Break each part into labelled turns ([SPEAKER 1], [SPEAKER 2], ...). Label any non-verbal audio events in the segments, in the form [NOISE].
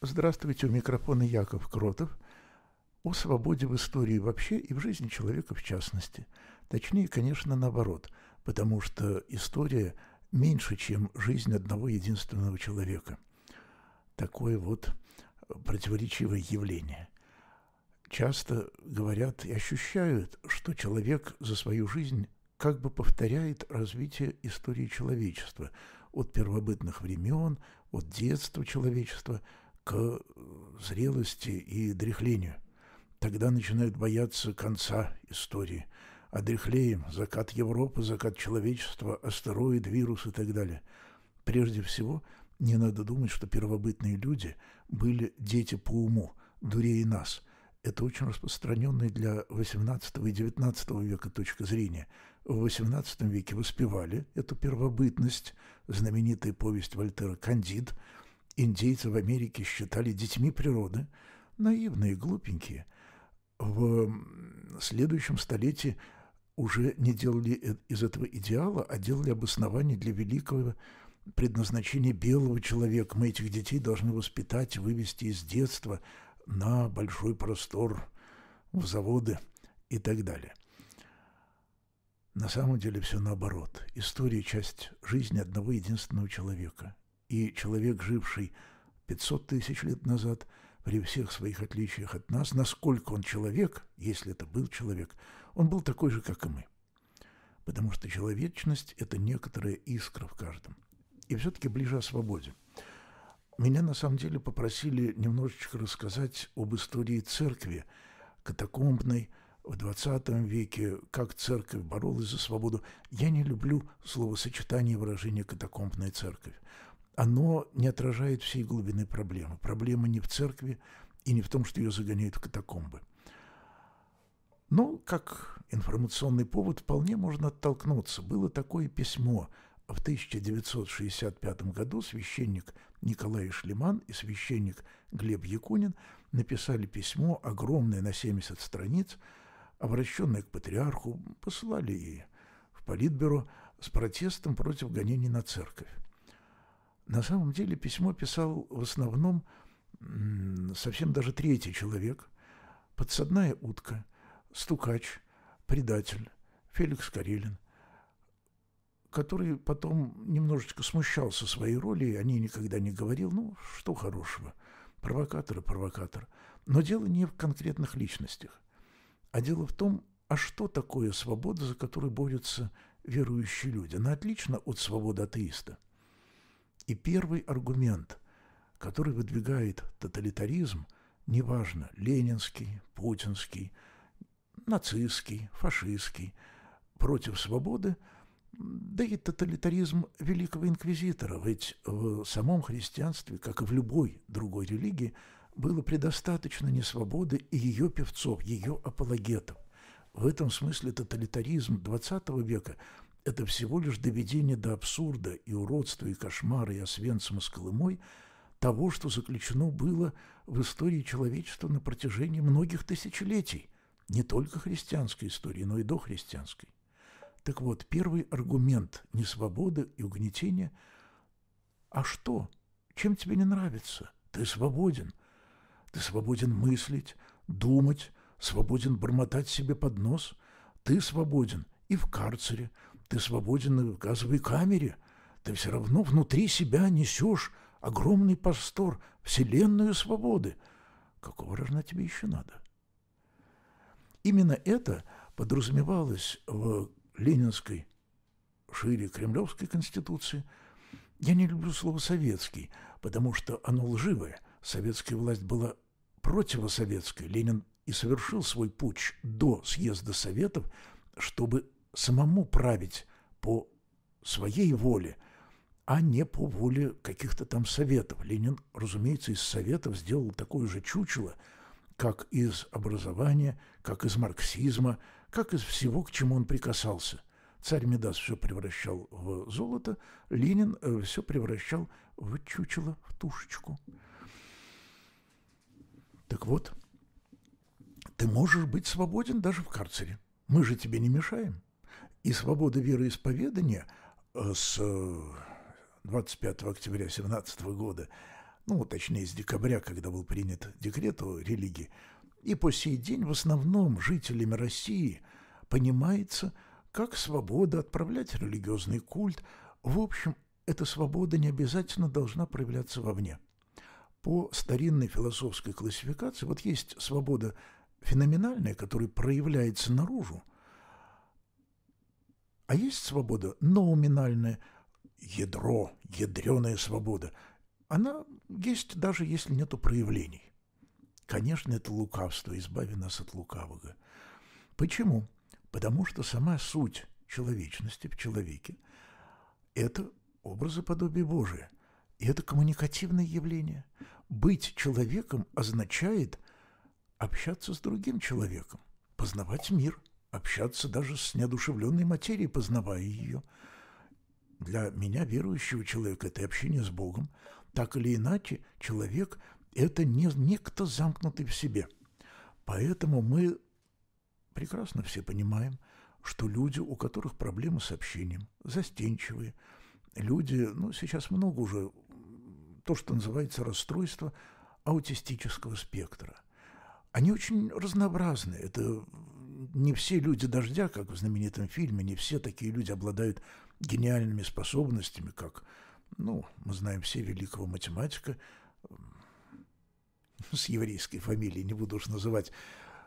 [SPEAKER 1] Здравствуйте, у микрофона Яков Кротов. О свободе в истории вообще и в жизни человека в частности. Точнее, конечно, наоборот, потому что история меньше, чем жизнь одного единственного человека. Такое вот противоречивое явление. Часто говорят и ощущают, что человек за свою жизнь как бы повторяет развитие истории человечества от первобытных времен, от детства человечества – к э, зрелости и дряхлению. Тогда начинают бояться конца истории. А дряхлеем закат Европы, закат человечества, астероид, вирус и так далее. Прежде всего, не надо думать, что первобытные люди были дети по уму, дурее нас. Это очень распространенная для XVIII и XIX века точка зрения. В XVIII веке воспевали эту первобытность, знаменитая повесть Вольтера «Кандид», индейцы в Америке считали детьми природы, наивные, глупенькие. В следующем столетии уже не делали э, из этого идеала, а делали обоснование для великого предназначения белого человека. Мы этих детей должны воспитать, вывести из детства на большой простор, в заводы и так далее. На самом деле все наоборот. История – часть жизни одного единственного человека и человек, живший 500 тысяч лет назад, при всех своих отличиях от нас, насколько он человек, если это был человек, он был такой же, как и мы. Потому что человечность – это некоторая искра в каждом. И все-таки ближе о свободе. Меня на самом деле попросили немножечко рассказать об истории церкви катакомбной в XX веке, как церковь боролась за свободу. Я не люблю словосочетание выражение «катакомбная церковь» оно не отражает всей глубины проблемы. Проблема не в церкви и не в том, что ее загоняют в катакомбы. Но как информационный повод вполне можно оттолкнуться. Было такое письмо в 1965 году священник Николай Шлеман и священник Глеб Якунин написали письмо, огромное на 70 страниц, обращенное к патриарху, посылали и в Политбюро с протестом против гонений на церковь. На самом деле письмо писал в основном совсем даже третий человек, подсадная утка, стукач, предатель, Феликс Карелин, который потом немножечко смущался своей роли, о ней никогда не говорил, ну, что хорошего, провокатор и провокатор. Но дело не в конкретных личностях, а дело в том, а что такое свобода, за которую борются верующие люди? Она отлична от свободы атеиста – и первый аргумент, который выдвигает тоталитаризм, неважно, ленинский, путинский, нацистский, фашистский, против свободы, да и тоталитаризм великого инквизитора, ведь в самом христианстве, как и в любой другой религии, было предостаточно несвободы и ее певцов, ее апологетов. В этом смысле тоталитаризм XX века это всего лишь доведение до абсурда и уродства и кошмара и Освенцима с Колымой того, что заключено было в истории человечества на протяжении многих тысячелетий, не только христианской истории, но и дохристианской. Так вот, первый аргумент не несвободы и угнетения – а что? Чем тебе не нравится? Ты свободен. Ты свободен мыслить, думать, свободен бормотать себе под нос. Ты свободен и в карцере – ты свободен в газовой камере, ты все равно внутри себя несешь огромный пастор, вселенную свободы. Какого рожна тебе еще надо? Именно это подразумевалось в ленинской, шире кремлевской конституции. Я не люблю слово «советский», потому что оно лживое. Советская власть была противосоветской. Ленин и совершил свой путь до съезда Советов, чтобы самому править по своей воле, а не по воле каких-то там советов. Ленин, разумеется, из советов сделал такое же чучело, как из образования, как из марксизма, как из всего, к чему он прикасался. Царь Медас все превращал в золото, Ленин э, все превращал в чучело, в тушечку. Так вот, ты можешь быть свободен даже в карцере. Мы же тебе не мешаем. И свобода вероисповедания э, с 25 э, октября 1917 года, ну, точнее, с декабря, когда был принят декрет о религии, и по сей день в основном жителями России понимается как свобода отправлять религиозный культ. В общем, эта свобода не обязательно должна проявляться вовне. По старинной философской классификации вот есть свобода феноменальная, которая проявляется наружу – а есть свобода номинальная, ядро, ядреная свобода. Она есть, даже если нету проявлений. Конечно, это лукавство, избави нас от лукавого. Почему? Потому что сама суть человечности в человеке – это образы подобие Божие. И это коммуникативное явление. Быть человеком означает общаться с другим человеком, познавать мир – общаться даже с неодушевленной материей, познавая ее. Для меня, верующего человека, это общение с Богом. Так или иначе, человек – это не некто замкнутый в себе. Поэтому мы прекрасно все понимаем, что люди, у которых проблемы с общением, застенчивые, люди, ну, сейчас много уже, то, что называется расстройство аутистического спектра. Они очень разнообразны. Это не все люди дождя, как в знаменитом фильме, не все такие люди обладают гениальными способностями, как, ну, мы знаем все великого математика эм, с еврейской фамилией, не буду уж называть,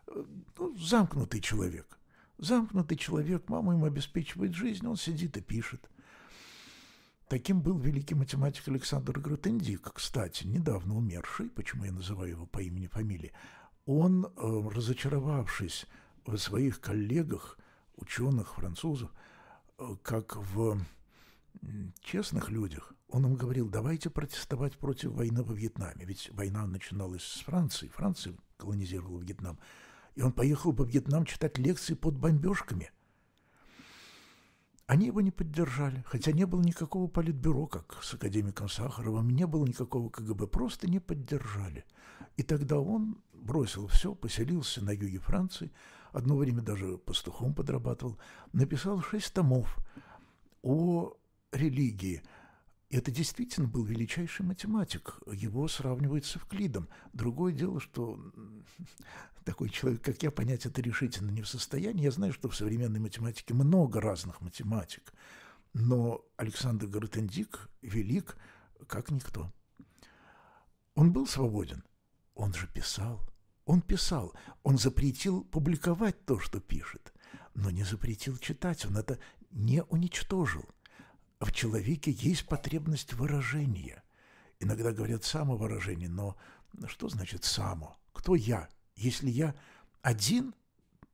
[SPEAKER 1] э, ну, замкнутый человек. Замкнутый человек, мама ему обеспечивает жизнь, он сидит и пишет. Таким был великий математик Александр Гротендик, кстати, недавно умерший, почему я называю его по имени-фамилии. Он, э, разочаровавшись в своих коллегах, ученых, французов, э, как в честных людях, он им говорил, давайте протестовать против войны во Вьетнаме. Ведь война начиналась с Франции, Франция колонизировала Вьетнам. И он поехал во Вьетнам читать лекции под бомбежками. Они его не поддержали, хотя не было никакого политбюро, как с академиком Сахаровым, не было никакого КГБ, просто не поддержали. И тогда он бросил все, поселился на юге Франции – одно время даже пастухом подрабатывал, написал шесть томов о религии. Это действительно был величайший математик. Его сравнивают с Эвклидом. Другое дело, что такой человек, как я, понять это решительно не в состоянии. Я знаю, что в современной математике много разных математик. Но Александр Гартендик велик, как никто. Он был свободен. Он же писал. Он писал, он запретил публиковать то, что пишет, но не запретил читать, он это не уничтожил. В человеке есть потребность выражения. Иногда говорят самовыражение, но что значит само? Кто я? Если я один,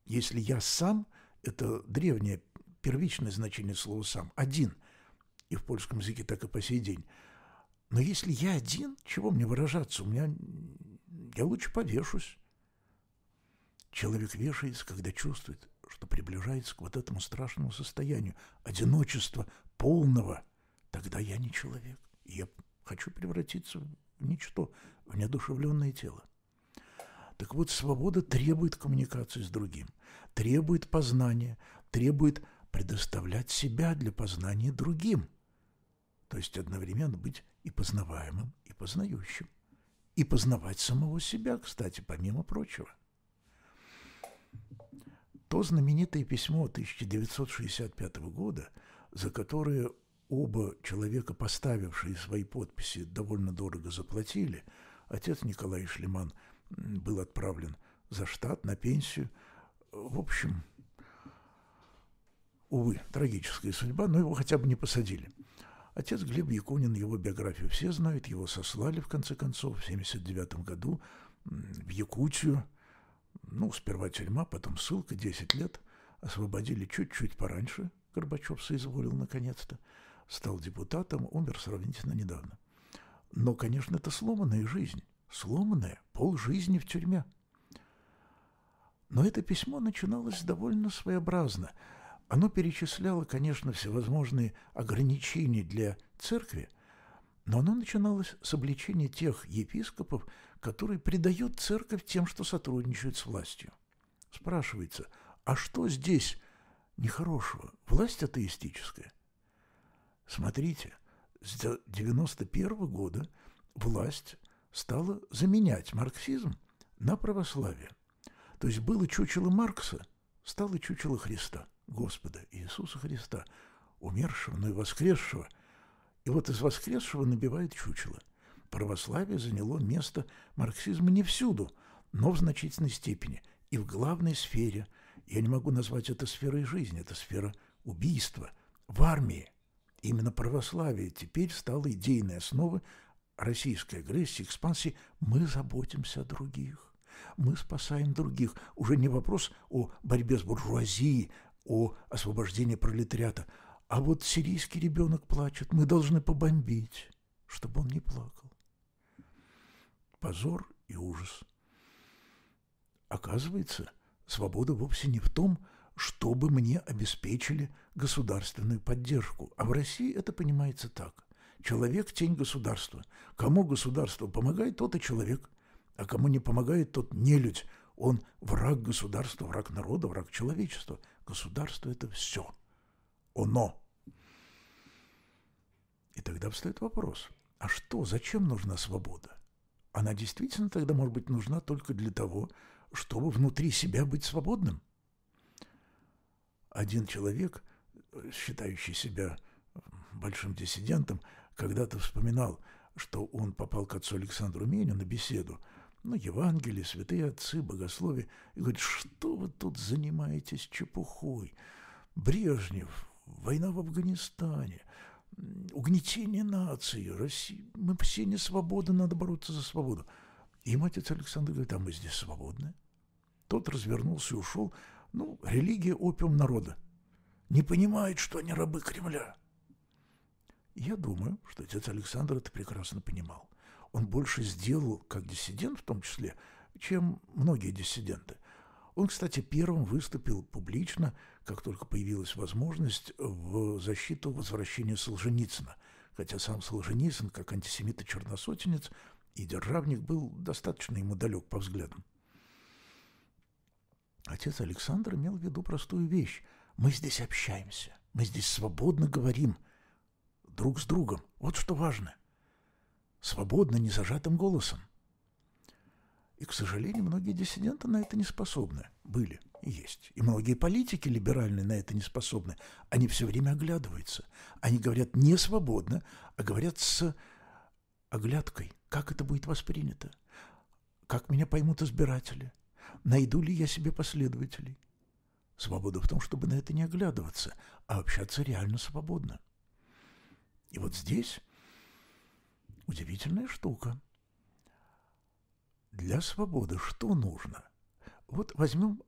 [SPEAKER 1] если я сам, это древнее первичное значение слова «сам», один, и в польском языке так и по сей день. Но если я один, чего мне выражаться? У меня я лучше повешусь. Человек вешается, когда чувствует, что приближается к вот этому страшному состоянию одиночества полного. Тогда я не человек. И я хочу превратиться в ничто, в неодушевленное тело. Так вот, свобода требует коммуникации с другим, требует познания, требует предоставлять себя для познания другим. То есть одновременно быть и познаваемым, и познающим и познавать самого себя, кстати, помимо прочего. То знаменитое письмо 1965 года, за которое оба человека, поставившие свои подписи, довольно дорого заплатили, отец Николай Шлеман был отправлен за штат, на пенсию. В общем, увы, трагическая судьба, но его хотя бы не посадили. Отец Глеб Якунин, его биографию все знают, его сослали, в конце концов, в 1979 году в Якутию. Ну, сперва тюрьма, потом ссылка, 10 лет. Освободили чуть-чуть пораньше. Горбачев соизволил наконец-то. Стал депутатом, умер сравнительно недавно. Но, конечно, это сломанная жизнь. Сломанная, пол жизни в тюрьме. Но это письмо начиналось довольно своеобразно – оно перечисляло, конечно, всевозможные ограничения для церкви, но оно начиналось с обличения тех епископов, которые предают церковь тем, что сотрудничают с властью. Спрашивается, а что здесь нехорошего? Власть атеистическая? Смотрите, с 1991 -го года власть стала заменять марксизм на православие. То есть было чучело Маркса, стало чучело Христа – Господа Иисуса Христа, умершего, но и воскресшего. И вот из воскресшего набивает чучело. Православие заняло место марксизма не всюду, но в значительной степени и в главной сфере. Я не могу назвать это сферой жизни, это сфера убийства. В армии именно православие теперь стало идейной основой российской агрессии, экспансии. Мы заботимся о других. Мы спасаем других. Уже не вопрос о борьбе с буржуазией, о освобождении пролетариата. А вот сирийский ребенок плачет, мы должны побомбить, чтобы он не плакал. Позор и ужас. Оказывается, свобода вовсе не в том, чтобы мне обеспечили государственную поддержку. А в России это понимается так. Человек – тень государства. Кому государство помогает, тот и человек. А кому не помогает, тот нелюдь. Он враг государства, враг народа, враг человечества. Государство – это все. Оно. И тогда встает вопрос, а что, зачем нужна свобода? Она действительно тогда может быть нужна только для того, чтобы внутри себя быть свободным. Один человек, считающий себя большим диссидентом, когда-то вспоминал, что он попал к отцу Александру Меню на беседу – ну, Евангелие, святые отцы, богословие, и говорит, что вы тут занимаетесь чепухой? Брежнев, война в Афганистане, угнетение нации, Россия, мы все не свободны, надо бороться за свободу. И мать отец Александр говорит, а мы здесь свободны. Тот развернулся и ушел. Ну, религия – опиум народа. Не понимает, что они рабы Кремля. Я думаю, что отец Александр это прекрасно понимал он больше сделал, как диссидент в том числе, чем многие диссиденты. Он, кстати, первым выступил публично, как только появилась возможность, в защиту возвращения Солженицына. Хотя сам Солженицын, как антисемит и черносотенец, и державник был достаточно ему далек по взглядам. Отец Александр имел в виду простую вещь. Мы здесь общаемся, мы здесь свободно говорим друг с другом. Вот что важно – свободно, не зажатым голосом. И, к сожалению, многие диссиденты на это не способны были и есть. И многие политики либеральные на это не способны. Они все время оглядываются. Они говорят не свободно, а говорят с оглядкой. Как это будет воспринято? Как меня поймут избиратели? Найду ли я себе последователей? Свобода в том, чтобы на это не оглядываться, а общаться реально свободно. И вот здесь Удивительная штука. Для свободы что нужно? Вот возьмем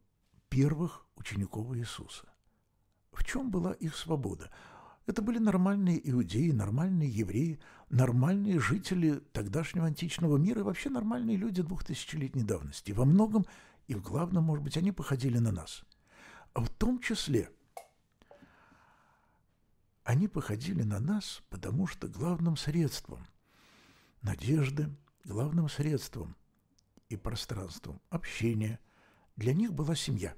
[SPEAKER 1] первых учеников Иисуса. В чем была их свобода? Это были нормальные иудеи, нормальные евреи, нормальные жители тогдашнего античного мира и вообще нормальные люди двухтысячелетней давности. Во многом и в главном, может быть, они походили на нас. А в том числе они походили на нас, потому что главным средством – надежды главным средством и пространством общения. Для них была семья.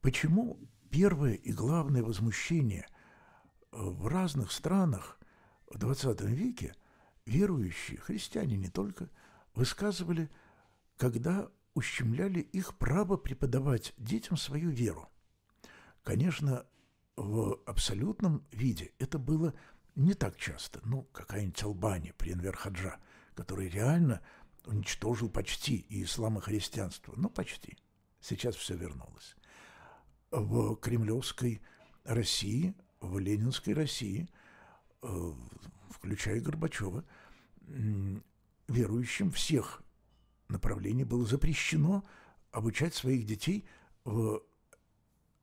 [SPEAKER 1] Почему первое и главное возмущение э, в разных странах в XX веке верующие, христиане не только, высказывали, когда ущемляли их право преподавать детям свою веру. Конечно, в абсолютном виде это было – не так часто, ну, какая-нибудь Албания при Энвер который реально уничтожил почти и ислам, и христианство, ну, почти. Сейчас все вернулось. В кремлевской России, в ленинской России, э, включая Горбачева, верующим всех направлений было запрещено обучать своих детей в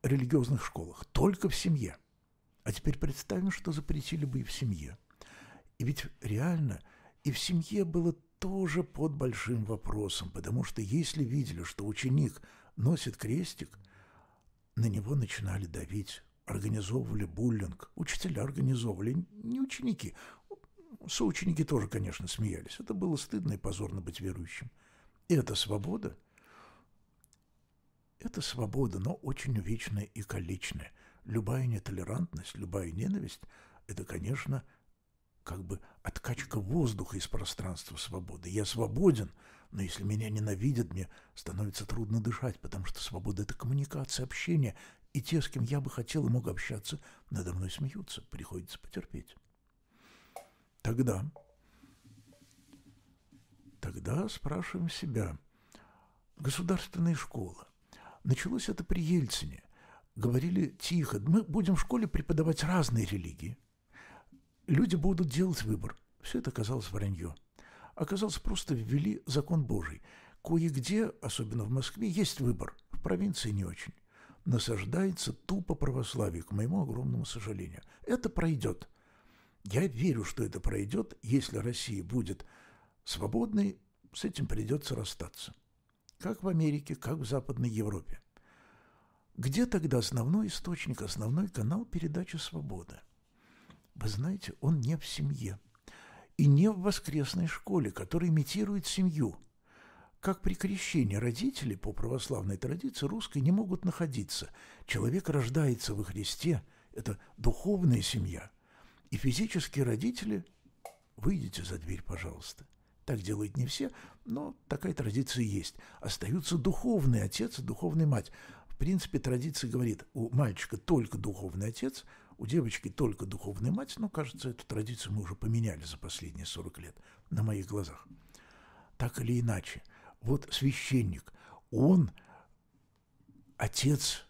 [SPEAKER 1] религиозных школах, только в семье – а теперь представим, что запретили бы и в семье. И ведь реально и в семье было тоже под большим вопросом, потому что если видели, что ученик носит крестик, на него начинали давить, организовывали буллинг, учителя организовывали, не ученики. Соученики тоже, конечно, смеялись. Это было стыдно и позорно быть верующим. И это свобода. Это свобода, но очень вечная и количная – любая нетолерантность, любая ненависть – это, конечно, как бы откачка воздуха из пространства свободы. Я свободен, но если меня ненавидят, мне становится трудно дышать, потому что свобода – это коммуникация, общение, и те, с кем я бы хотел и мог общаться, надо мной смеются, приходится потерпеть. Тогда, тогда спрашиваем себя, государственная школа, началось это при Ельцине, говорили тихо, мы будем в школе преподавать разные религии. Люди будут делать выбор. Все это казалось вранье. Оказалось, просто ввели закон Божий. Кое-где, особенно в Москве, есть выбор, в провинции не очень. Насаждается тупо православие, к моему огромному сожалению. Это пройдет. Я верю, что это пройдет, если Россия будет свободной, с этим придется расстаться. Как в Америке, как в Западной Европе. Где тогда основной источник, основной канал передачи свободы? Вы знаете, он не в семье и не в воскресной школе, которая имитирует семью. Как при крещении родители по православной традиции русской не могут находиться. Человек рождается во Христе, это духовная семья. И физические родители «Выйдите за дверь, пожалуйста». Так делают не все, но такая традиция есть. Остаются духовный отец и духовная мать принципе, традиция говорит, у мальчика только духовный отец, у девочки только духовная мать, но, ну, кажется, эту традицию мы уже поменяли за последние 40 лет на моих глазах. Так или иначе, вот священник, он отец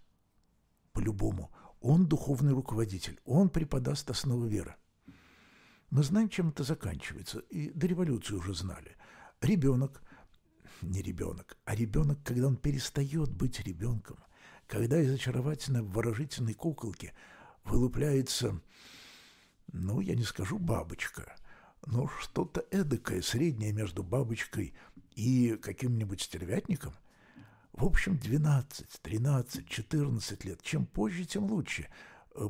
[SPEAKER 1] по-любому, он духовный руководитель, он преподаст основы веры. Мы знаем, чем это заканчивается, и до революции уже знали. Ребенок, не ребенок, а ребенок, когда он перестает быть ребенком, когда из очаровательно выражительной куколки вылупляется, ну, я не скажу бабочка, но что-то эдакое, среднее между бабочкой и каким-нибудь стервятником, в общем, 12, 13, 14 лет. Чем позже, тем лучше.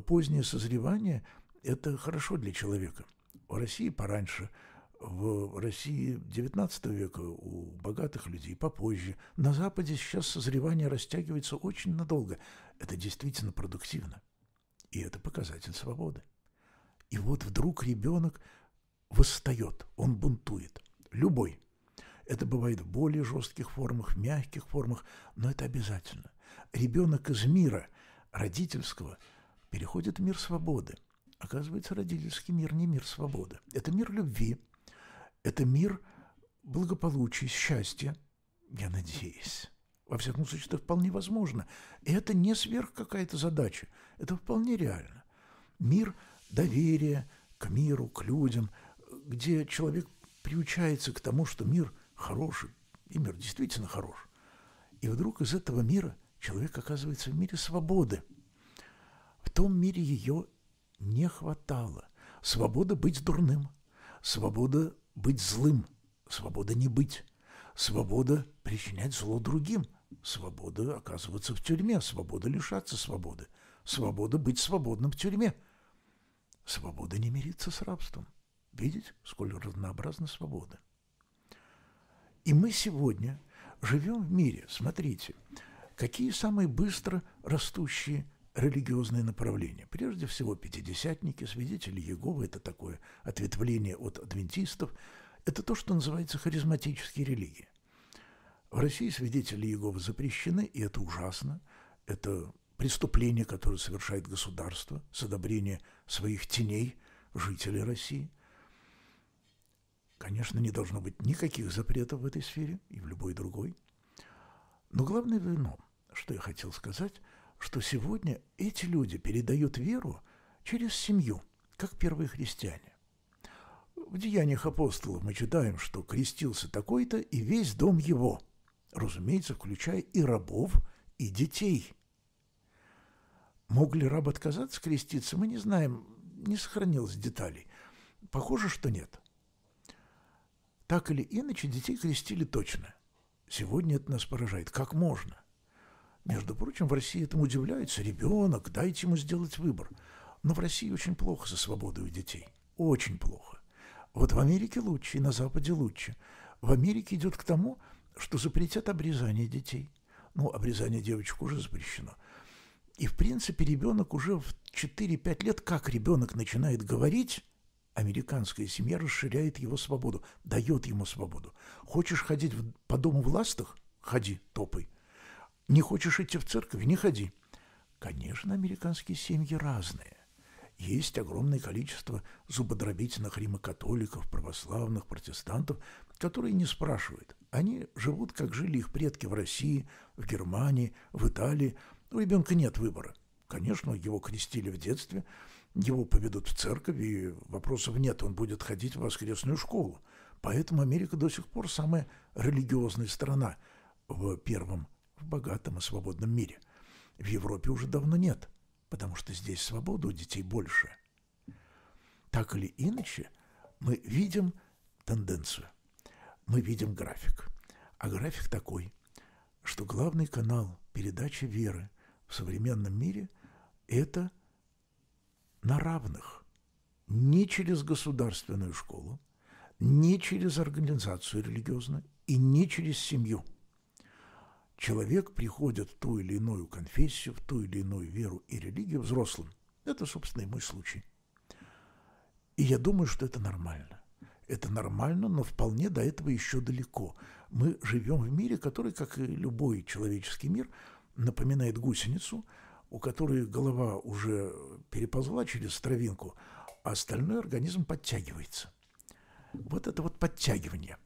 [SPEAKER 1] Позднее созревание – это хорошо для человека. В России пораньше – в России XIX века у богатых людей попозже. На Западе сейчас созревание растягивается очень надолго. Это действительно продуктивно. И это показатель свободы. И вот вдруг ребенок восстает, он бунтует. Любой. Это бывает в более жестких формах, в мягких формах, но это обязательно. Ребенок из мира родительского переходит в мир свободы. Оказывается, родительский мир не мир свободы. Это мир любви, это мир благополучия, счастья, я надеюсь. Во всяком случае, это вполне возможно. И это не сверх какая-то задача. Это вполне реально. Мир доверия к миру, к людям, где человек приучается к тому, что мир хороший, и мир действительно хорош. И вдруг из этого мира человек оказывается в мире свободы. В том мире ее не хватало. Свобода быть дурным, свобода быть злым, свобода не быть, свобода причинять зло другим, свобода оказываться в тюрьме, свобода лишаться свободы, свобода быть свободным в тюрьме, свобода не мириться с рабством. Видите, сколь разнообразна свобода. И мы сегодня живем в мире, смотрите, какие самые быстро растущие религиозные направления. Прежде всего, пятидесятники, свидетели Иеговы – это такое ответвление от адвентистов. Это то, что называется харизматические религии. В России свидетели Иеговы запрещены, и это ужасно. Это преступление, которое совершает государство с одобрения своих теней, жителей России. Конечно, не должно быть никаких запретов в этой сфере и в любой другой. Но главное вино, что я хотел сказать – что сегодня эти люди передают веру через семью, как первые христиане. В «Деяниях апостолов» мы читаем, что крестился такой-то и весь дом его, разумеется, включая и рабов, и детей. Мог ли раб отказаться креститься, мы не знаем, не сохранилось деталей. Похоже, что нет. Так или иначе, детей крестили точно. Сегодня это нас поражает. Как можно? Между прочим, в России этому удивляется. Ребенок, дайте ему сделать выбор. Но в России очень плохо со свободой у детей. Очень плохо. Вот в Америке лучше, и на Западе лучше. В Америке идет к тому, что запретят обрезание детей. Ну, обрезание девочек уже запрещено. И, в принципе, ребенок уже в 4-5 лет, как ребенок начинает говорить, американская семья расширяет его свободу, дает ему свободу. Хочешь ходить по дому в ластах? Ходи, топай. Не хочешь идти в церковь? Не ходи. Конечно, американские семьи разные. Есть огромное количество зубодробительных римокатоликов, православных, протестантов, которые не спрашивают. Они живут, как жили их предки в России, в Германии, в Италии. У ребенка нет выбора. Конечно, его крестили в детстве, его поведут в церковь, и вопросов нет, он будет ходить в воскресную школу. Поэтому Америка до сих пор самая религиозная страна в первом в богатом и свободном мире. В Европе уже давно нет, потому что здесь свободу у детей больше. Так или иначе, мы видим тенденцию, мы видим график. А график такой, что главный канал передачи веры в современном мире – это на равных, не через государственную школу, не через организацию религиозную и не через семью – Человек приходит в ту или иную конфессию, в ту или иную веру и религию взрослым. Это, собственно, и мой случай. И я думаю, что это нормально. Это нормально, но вполне до этого еще далеко. Мы живем в мире, который, как и любой человеческий мир, напоминает гусеницу, у которой голова уже переползла через травинку, а остальной организм подтягивается. Вот это вот подтягивание –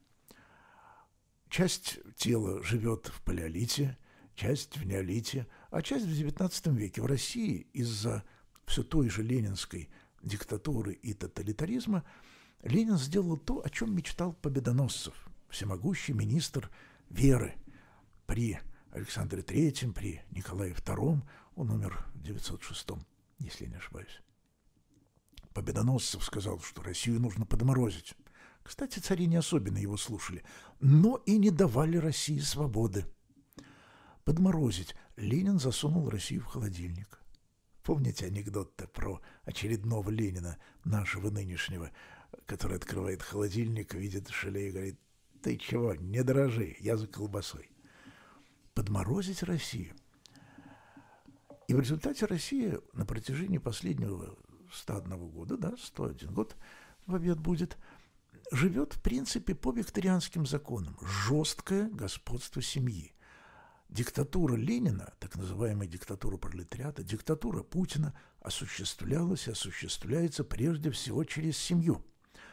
[SPEAKER 1] Часть тела живет в палеолите, часть в неолите, а часть в XIX веке. В России из-за все той же ленинской диктатуры и тоталитаризма Ленин сделал то, о чем мечтал Победоносцев, всемогущий министр веры при Александре III, при Николае II, он умер в 906, если не ошибаюсь. Победоносцев сказал, что Россию нужно подморозить. Кстати, цари не особенно его слушали, но и не давали России свободы. Подморозить Ленин засунул Россию в холодильник. Помните анекдот-то про очередного Ленина, нашего нынешнего, который открывает холодильник, видит желе и говорит, «Ты чего, не дрожи, я за колбасой». Подморозить Россию. И в результате Россия на протяжении последнего 101 года, да, 101 год в обед будет – живет, в принципе, по викторианским законам. Жесткое господство семьи. Диктатура Ленина, так называемая диктатура пролетариата, диктатура Путина осуществлялась и осуществляется прежде всего через семью.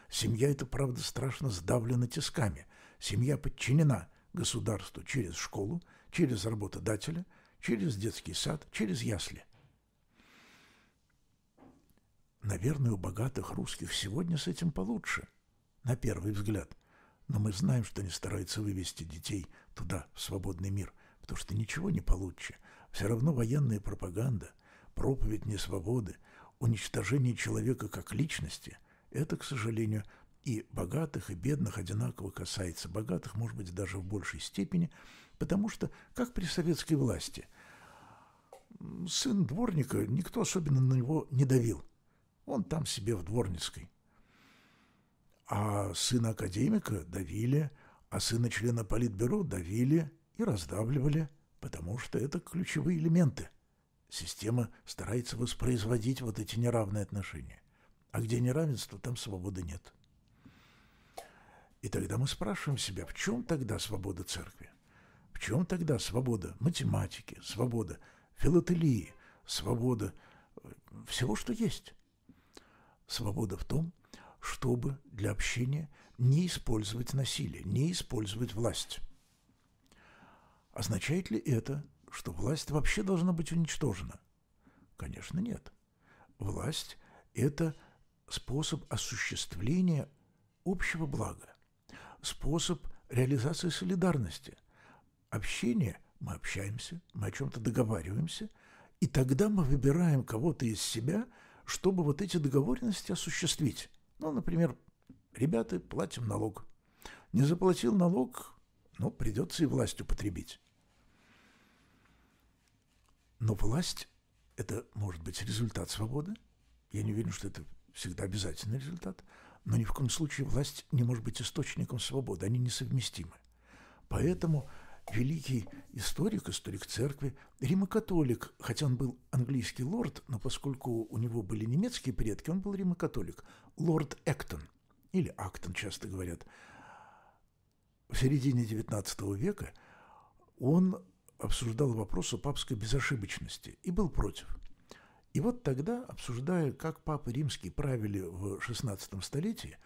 [SPEAKER 1] Семья – это, правда, страшно сдавлена тисками. Семья подчинена государству через школу, через работодателя, через детский сад, через ясли. Наверное, у богатых русских сегодня с этим получше – на первый взгляд. Но мы знаем, что они стараются вывести детей туда, в свободный мир, потому что ничего не получше. Все равно военная пропаганда, проповедь несвободы, уничтожение человека как личности – это, к сожалению, и богатых, и бедных одинаково касается. Богатых, может быть, даже в большей степени, потому что, как при советской власти, сын дворника, никто особенно на него не давил. Он там себе в Дворницкой а сына академика давили, а сына члена политбюро давили и раздавливали, потому что это ключевые элементы. Система старается воспроизводить вот эти неравные отношения. А где неравенство, там свободы нет. И тогда мы спрашиваем себя, в чем тогда свобода церкви? В чем тогда свобода математики, свобода филателии, свобода э, всего, что есть? Свобода в том, чтобы для общения не использовать насилие, не использовать власть. Означает ли это, что власть вообще должна быть уничтожена? Конечно, нет. Власть – это способ осуществления общего блага, способ реализации солидарности. Общение – мы общаемся, мы о чем-то договариваемся, и тогда мы выбираем кого-то из себя, чтобы вот эти договоренности осуществить. Ну, например, ребята, платим налог. Не заплатил налог, но придется и власть употребить. Но власть – это может быть результат свободы. Я не уверен, что это всегда обязательный результат. Но ни в коем случае власть не может быть источником свободы. Они несовместимы. Поэтому великий историк, историк церкви, римокатолик, хотя он был английский лорд, но поскольку у него были немецкие предки, он был римокатолик, лорд Эктон, или Актон часто говорят. В середине XIX века он обсуждал вопрос о папской безошибочности и был против. И вот тогда, обсуждая, как папы римские правили в XVI столетии,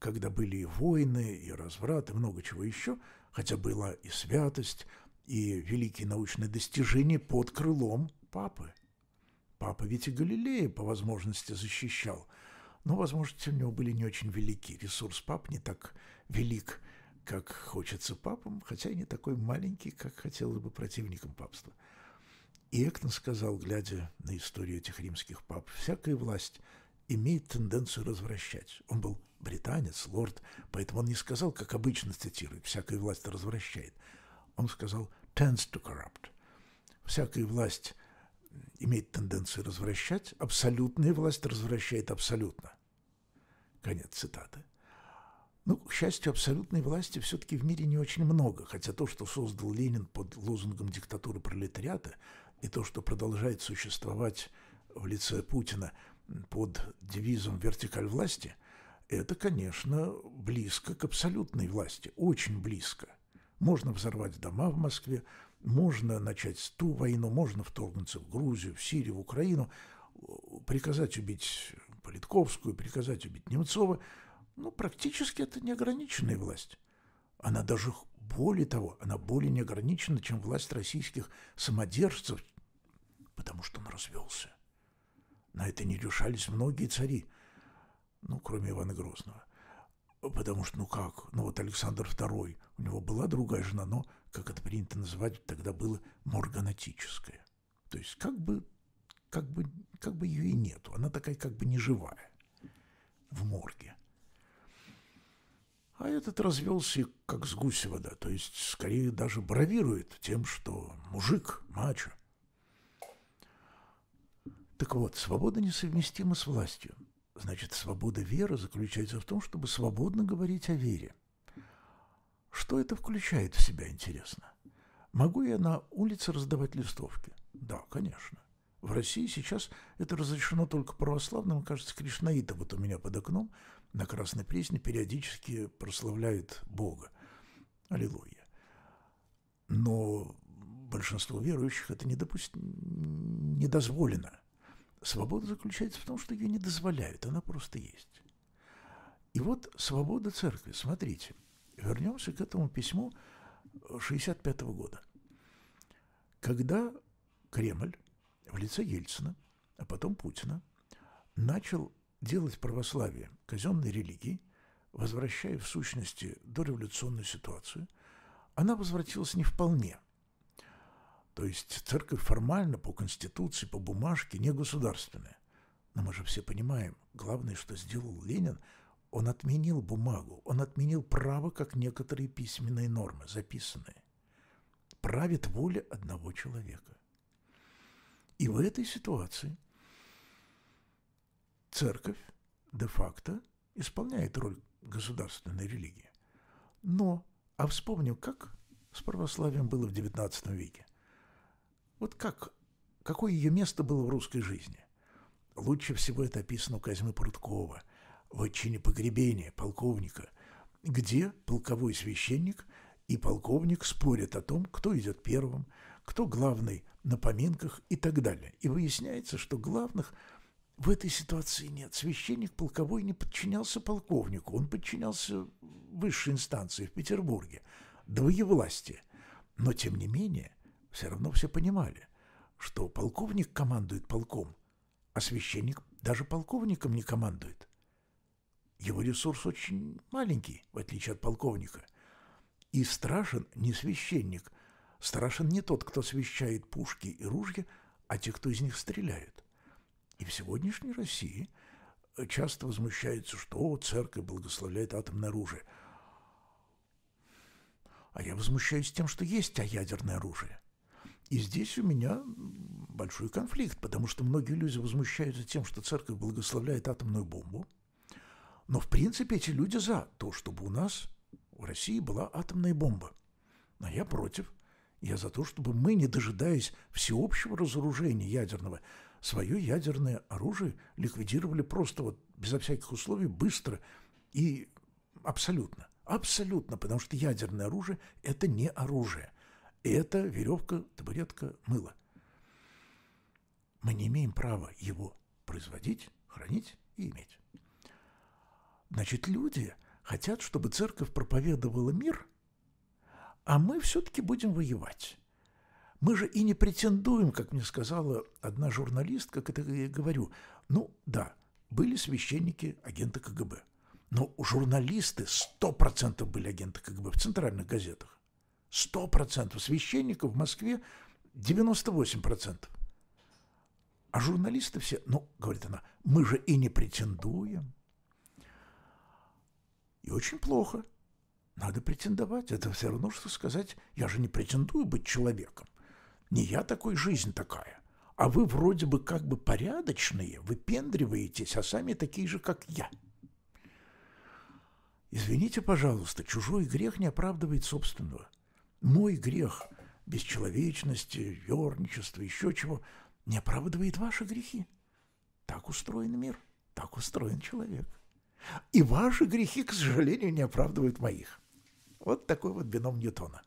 [SPEAKER 1] когда были и войны, и разврат, и много чего еще – хотя была и святость, и великие научные достижения под крылом папы. Папа ведь и Галилея по возможности защищал, но возможности у него были не очень велики. Ресурс пап не так велик, как хочется папам, хотя и не такой маленький, как хотелось бы противникам папства. И Эктон сказал, глядя на историю этих римских пап, «Всякая власть – имеет тенденцию развращать. Он был британец, лорд, поэтому он не сказал, как обычно цитирует, «всякая власть развращает». Он сказал «tends to corrupt». Всякая власть имеет тенденцию развращать, абсолютная власть развращает абсолютно. Конец цитаты. Ну, к счастью, абсолютной власти все-таки в мире не очень много, хотя то, что создал Ленин под лозунгом диктатуры пролетариата, и то, что продолжает существовать в лице Путина под девизом «вертикаль власти», это, конечно, близко к абсолютной власти, очень близко. Можно взорвать дома в Москве, можно начать ту войну, можно вторгнуться в Грузию, в Сирию, в Украину, приказать убить Политковскую, приказать убить Немцова. Ну, практически это неограниченная власть. Она даже более того, она более неограничена, чем власть российских самодержцев, потому что он развелся. На это не решались многие цари, ну, кроме Ивана Грозного. Потому что, ну как, ну вот Александр II, у него была другая жена, но, как это принято называть, тогда было морганатическое. То есть как бы, как бы, как бы ее и нету, она такая как бы неживая в морге. А этот развелся как с гуси вода, то есть скорее даже бравирует тем, что мужик, мачо. Так вот, свобода несовместима с властью. Значит, свобода веры заключается в том, чтобы свободно говорить о вере. Что это включает в себя, интересно? Могу я на улице раздавать листовки? Да, конечно. В России сейчас это разрешено только православным. Кажется, кришнаита вот у меня под окном на Красной Пресне периодически прославляет Бога. Аллилуйя. Но большинству верующих это недопуст... не дозволено. Свобода заключается в том, что ее не дозволяют, она просто есть. И вот свобода церкви, смотрите, вернемся к этому письму 1965 э, года, когда Кремль в лице Ельцина, а потом Путина, начал делать православие казенной религией, возвращая в сущности дореволюционную ситуацию, она возвратилась не вполне – то есть церковь формально по конституции, по бумажке не государственная. Но мы же все понимаем, главное, что сделал Ленин, он отменил бумагу, он отменил право, как некоторые письменные нормы, записанные. Правит воля одного человека. И в этой ситуации церковь де-факто исполняет роль государственной религии. Но, а вспомним, как с православием было в XIX веке. Вот как, какое ее место было в русской жизни? Лучше всего это описано у Казьмы Прудкова в отчине погребения полковника, где полковой священник и полковник спорят о том, кто идет первым, кто главный на поминках и так далее. И выясняется, что главных в этой ситуации нет. Священник полковой не подчинялся полковнику, он подчинялся высшей инстанции в Петербурге, двоевластие. Но, тем не менее, все равно все понимали, что полковник командует полком, а священник даже полковником не командует. Его ресурс очень маленький, в отличие от полковника. И страшен не священник, страшен не тот, кто освещает пушки и ружья, а те, кто из них стреляет. И в сегодняшней России часто возмущаются, что церковь благословляет атомное оружие. А я возмущаюсь тем, что есть а ядерное оружие – и здесь у меня большой конфликт, потому что многие люди возмущаются тем, что церковь благословляет атомную бомбу. Но, в принципе, эти люди за то, чтобы у нас, в России, была атомная бомба. А я против. Я за то, чтобы мы, не дожидаясь всеобщего разоружения ядерного, свое ядерное оружие ликвидировали просто вот безо всяких условий, быстро и абсолютно. Абсолютно, потому что ядерное оружие – это не оружие – это веревка, табуретка, мыло. Мы не имеем права его производить, хранить и иметь. Значит, люди хотят, чтобы церковь проповедовала мир, а мы все-таки будем воевать. Мы же и не претендуем, как мне сказала одна журналистка, как я говорю, ну да, были священники, агенты КГБ. Но журналисты 100% были агенты КГБ в центральных газетах. 100%. Священников в Москве 98%. А журналисты все, ну, говорит она, мы же и не претендуем. И очень плохо. Надо претендовать. Это все равно, что сказать, я же не претендую быть человеком. Не я такой, жизнь такая. А вы вроде бы как бы порядочные, выпендриваетесь, а сами такие же, как я. Извините, пожалуйста, чужой грех не оправдывает собственного. Мой грех бесчеловечности, ерничества, еще чего, не оправдывает ваши грехи. Так устроен мир, так устроен человек. И ваши грехи, к сожалению, не оправдывают моих. Вот такой вот бином Ньютона.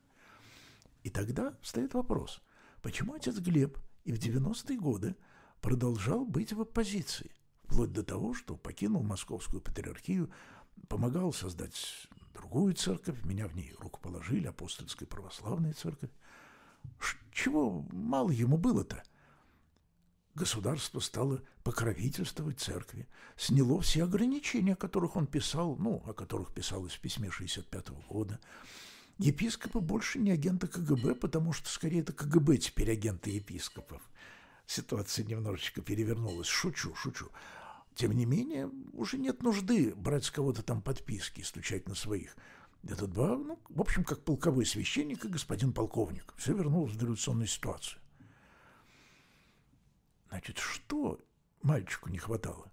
[SPEAKER 1] И тогда встает вопрос, почему отец Глеб и в 90-е годы продолжал быть в оппозиции, вплоть до того, что покинул московскую патриархию, помогал создать другую церковь, меня в ней руку положили апостольская православная церковь. Чего мало ему было-то? Государство стало покровительствовать церкви, сняло все ограничения, о которых он писал, ну, о которых писалось в письме 65 -го года. Епископы больше не агенты КГБ, потому что скорее это КГБ теперь агенты епископов. Ситуация немножечко перевернулась. Шучу, шучу. Тем не менее, уже нет нужды брать с кого-то там подписки и стучать на своих. Этот два, ну, в общем, как полковой священник и господин полковник. Все вернулось в революционную ситуацию. Значит, что мальчику не хватало?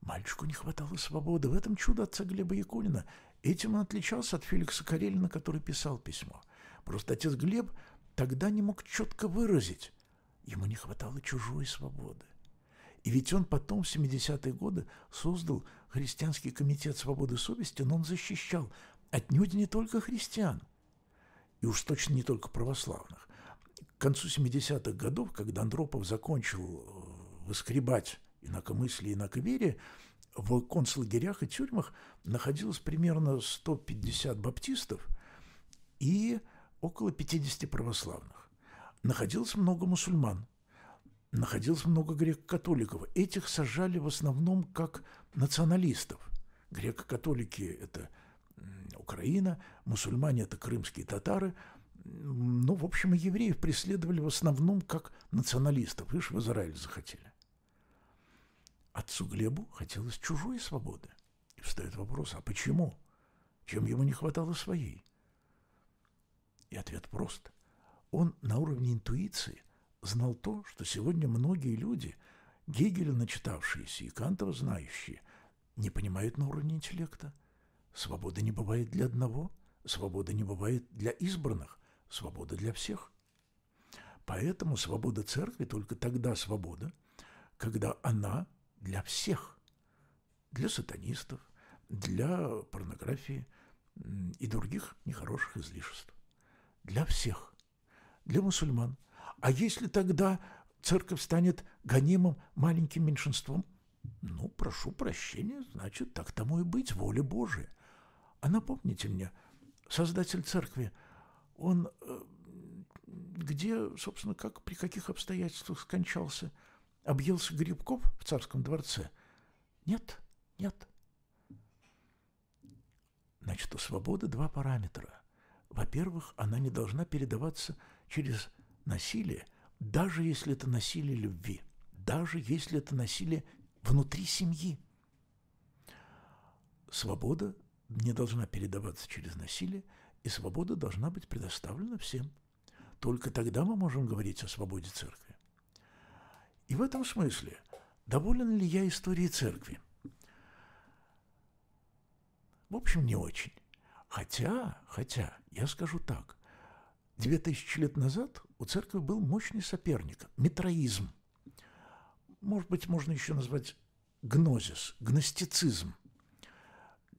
[SPEAKER 1] Мальчику не хватало свободы. В этом чудо отца Глеба Якунина. Этим он отличался от Феликса Карелина, который писал письмо. Просто отец Глеб тогда не мог четко выразить. Ему не хватало чужой свободы. И ведь он потом, в 70-е годы, создал христианский комитет свободы совести, но он защищал отнюдь не только христиан, и уж точно не только православных. К концу 70-х годов, когда Андропов закончил э, выскребать инакомыслие и инаковерие, в концлагерях и тюрьмах находилось примерно 150 баптистов и около 50 православных. Находилось много мусульман, находилось много греко-католиков. Этих сажали в основном как националистов. Греко-католики – это Украина, мусульмане – это крымские татары. Ну, в общем, евреев преследовали в основном как националистов. Видишь, в Израиль захотели. Отцу Глебу хотелось чужой свободы. И встает вопрос, а почему? Чем ему не хватало своей? И ответ прост. Он на уровне интуиции знал то, что сегодня многие люди, Гегеля начитавшиеся и Кантова знающие, не понимают на уровне интеллекта. свобода не бывает для одного, свобода не бывает для избранных, свобода для всех. Поэтому свобода церкви только тогда свобода, когда она для всех, для сатанистов, для порнографии и других нехороших излишеств. Для всех. Для мусульман, а если тогда церковь станет гонимым маленьким меньшинством? Ну, прошу прощения, значит, так тому и быть, воля Божия. А напомните мне, создатель церкви, он э, где, собственно, как, при каких обстоятельствах скончался? Объелся грибков в царском дворце? Нет, нет. Значит, у свободы два параметра. Во-первых, она не должна передаваться через насилие, даже если это насилие любви, даже если это насилие внутри семьи. Свобода не должна передаваться через насилие, и свобода должна быть предоставлена всем. Только тогда мы можем говорить о свободе церкви. И в этом смысле доволен ли я историей церкви? В общем, не очень. Хотя, хотя, я скажу так, Две тысячи лет назад у церкви был мощный соперник – митроизм. Может быть, можно еще назвать гнозис, гностицизм.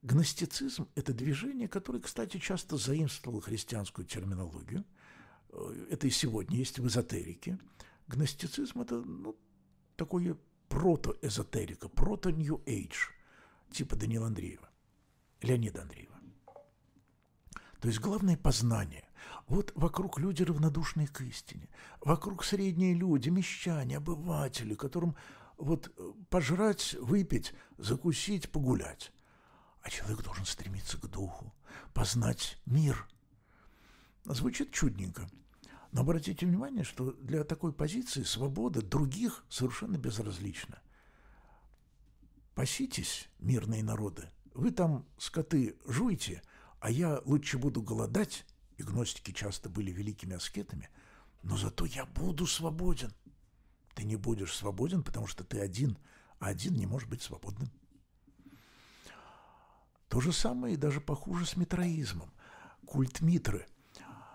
[SPEAKER 1] Гностицизм – это движение, которое, кстати, часто заимствовало христианскую терминологию. Э, это и сегодня есть в эзотерике. Гностицизм – это ну, такое протоэзотерика, прото-нью-эйдж, типа Данила Андреева, Леонида Андреева. То есть главное – познание. Вот вокруг люди равнодушные к истине, вокруг средние люди, мещане, обыватели, которым вот э, пожрать, выпить, закусить, погулять. А человек должен стремиться к духу, познать мир. Звучит чудненько. Но обратите внимание, что для такой позиции свобода других совершенно безразлична. Паситесь, мирные народы, вы там, скоты, жуйте – а я лучше буду голодать, и гностики часто были великими аскетами, но зато я буду свободен. Ты не будешь свободен, потому что ты один, а один не может быть свободным. То же самое и даже похуже с митроизмом. Культ Митры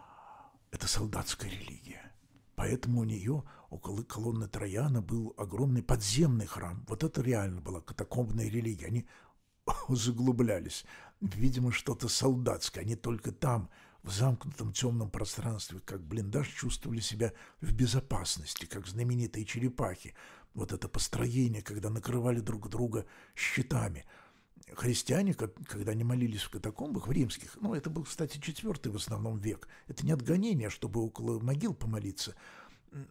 [SPEAKER 1] – это солдатская религия. Поэтому у нее около колонны Трояна был огромный подземный храм. Вот это реально была катакомбная религия. Они [LAUGHS] заглублялись. Видимо, что-то солдатское. Они только там, в замкнутом темном пространстве, как блиндаж, чувствовали себя в безопасности, как знаменитые черепахи. Вот это построение, когда накрывали друг друга щитами. Христиане, когда они молились в катакомбах, в римских, ну, это был, кстати, четвертый в основном век, это не отгонение, чтобы около могил помолиться,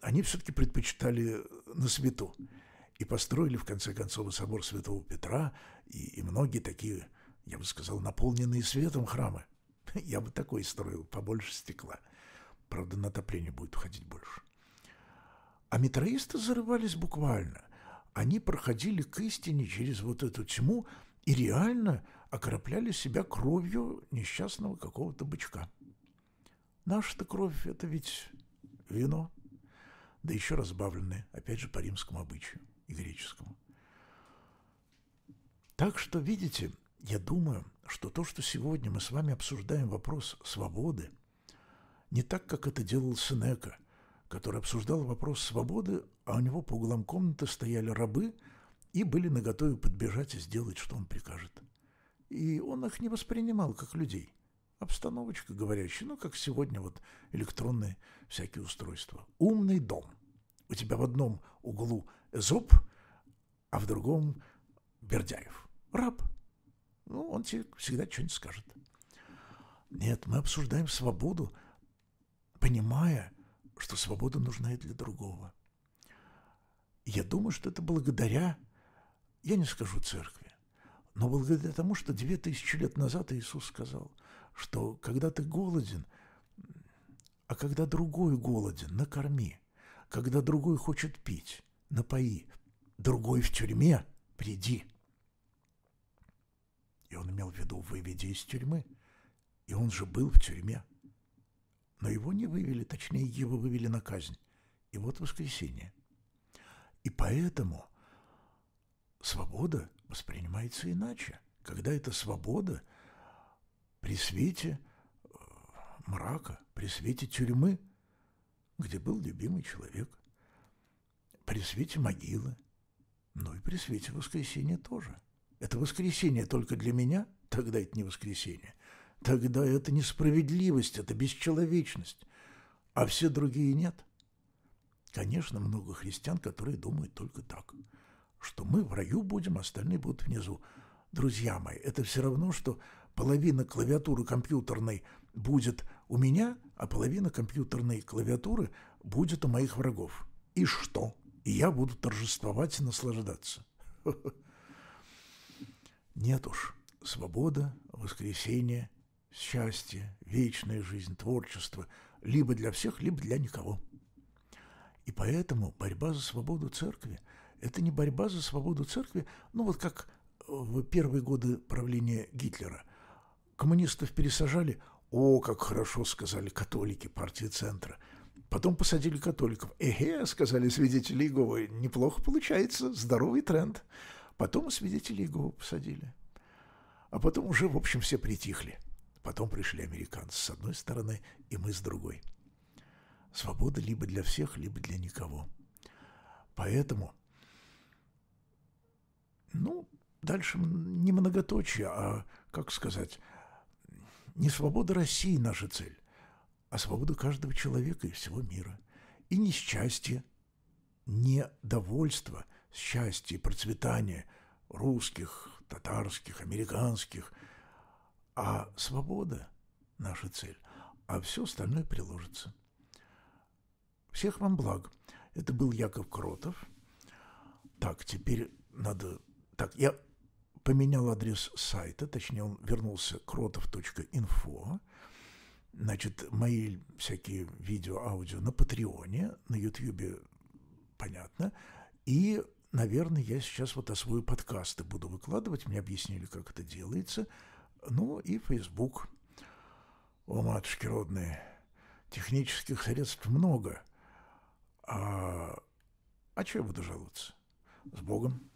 [SPEAKER 1] они все-таки предпочитали на свету и построили, в конце концов, и собор Святого Петра, и, и многие такие, я бы сказал, наполненные светом храмы. [LAUGHS] Я бы такой строил, побольше стекла. Правда, на отопление будет уходить больше. А метроисты зарывались буквально. Они проходили к истине через вот эту тьму и реально окропляли себя кровью несчастного какого-то бычка. Наша-то кровь – это ведь вино, да еще разбавленное, опять же, по римскому обычаю греческому. Так что, видите, я думаю, что то, что сегодня мы с вами обсуждаем вопрос свободы, не так, как это делал Сенека, который обсуждал вопрос свободы, а у него по углам комнаты стояли рабы и были наготове подбежать и сделать, что он прикажет. И он их не воспринимал как людей. Обстановочка говорящая, ну, как сегодня вот электронные всякие устройства. Умный дом – у тебя в одном углу зуб, а в другом Бердяев. Раб. Ну, он тебе всегда что-нибудь скажет. Нет, мы обсуждаем свободу, понимая, что свобода нужна и для другого. Я думаю, что это благодаря, я не скажу церкви, но благодаря тому, что две тысячи лет назад Иисус сказал, что когда ты голоден, а когда другой голоден, накорми – когда другой хочет пить, напои. Другой в тюрьме, приди. И он имел в виду выведи из тюрьмы. И он же был в тюрьме. Но его не вывели, точнее, его вывели на казнь. И вот воскресенье. И поэтому свобода воспринимается иначе. Когда это свобода при свете э, мрака, при свете тюрьмы – где был любимый человек, при свете могилы, ну и при свете воскресения тоже. Это воскресенье только для меня, тогда это не воскресенье, Тогда это несправедливость, это бесчеловечность, а все другие нет. Конечно, много христиан, которые думают только так, что мы в раю будем, остальные будут внизу. Друзья мои, это все равно, что половина клавиатуры компьютерной будет у меня – а половина компьютерной клавиатуры будет у моих врагов. И что? И я буду торжествовать и наслаждаться. [LAUGHS] Нет уж. Свобода, воскресенье, счастье, вечная жизнь, творчество либо для всех, либо для никого. И поэтому борьба за свободу церкви – это не борьба за свободу церкви, ну вот как в первые годы правления Гитлера. Коммунистов пересажали, о, как хорошо сказали католики партии центра. Потом посадили католиков. Эге, сказали свидетели Иеговы, неплохо получается, здоровый тренд. Потом свидетели Иеговы посадили. А потом уже, в общем, все притихли. Потом пришли американцы с одной стороны, и мы с другой. Свобода либо для всех, либо для никого. Поэтому, ну, дальше не многоточие, а, как сказать, не свобода России наша цель, а свобода каждого человека и всего мира. И не счастье, не довольство, счастье и процветание русских, татарских, американских. А свобода – наша цель, а все остальное приложится. Всех вам благ. Это был Яков Кротов. Так, теперь надо... Так, я поменял адрес сайта, точнее он вернулся кротов.инфо, значит, мои всякие видео, аудио на Патреоне, на Ютьюбе, понятно, и, наверное, я сейчас вот освою подкасты буду выкладывать, мне объяснили, как это делается, ну и Facebook. О, матушки родные, технических средств много, а, а чего я буду жаловаться? С Богом!